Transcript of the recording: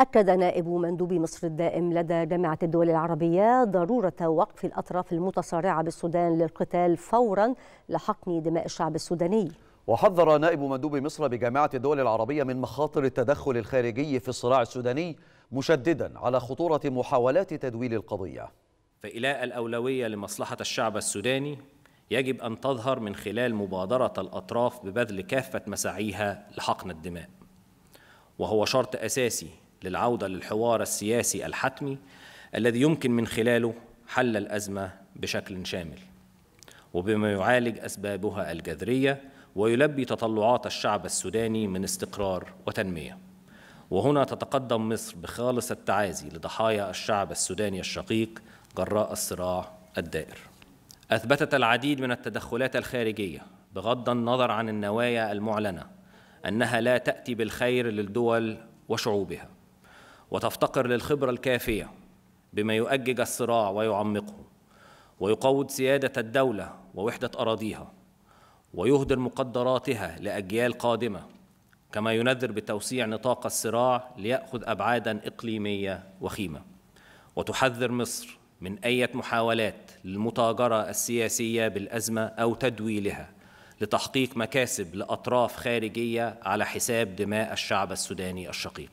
أكد نائب مندوب مصر الدائم لدى جامعة الدول العربية ضرورة وقف الأطراف المتصارعة بالسودان للقتال فورا لحقن دماء الشعب السوداني وحذر نائب مندوب مصر بجامعة الدول العربية من مخاطر التدخل الخارجي في الصراع السوداني مشددا على خطورة محاولات تدويل القضية فإلاء الأولوية لمصلحة الشعب السوداني يجب أن تظهر من خلال مبادرة الأطراف ببذل كافة مساعيها لحقن الدماء وهو شرط أساسي للعوده للحوار السياسي الحتمي الذي يمكن من خلاله حل الازمه بشكل شامل وبما يعالج اسبابها الجذريه ويلبي تطلعات الشعب السوداني من استقرار وتنميه وهنا تتقدم مصر بخالص التعازي لضحايا الشعب السوداني الشقيق جراء الصراع الدائر اثبتت العديد من التدخلات الخارجيه بغض النظر عن النوايا المعلنه انها لا تاتي بالخير للدول وشعوبها وتفتقر للخبرة الكافية بما يؤجج الصراع ويعمقه ويقود سيادة الدولة ووحدة أراضيها ويهدر مقدراتها لأجيال قادمة كما ينذر بتوسيع نطاق الصراع ليأخذ أبعادا إقليمية وخيمة وتحذر مصر من أي محاولات للمتاجرة السياسية بالأزمة أو تدويلها لتحقيق مكاسب لأطراف خارجية على حساب دماء الشعب السوداني الشقيق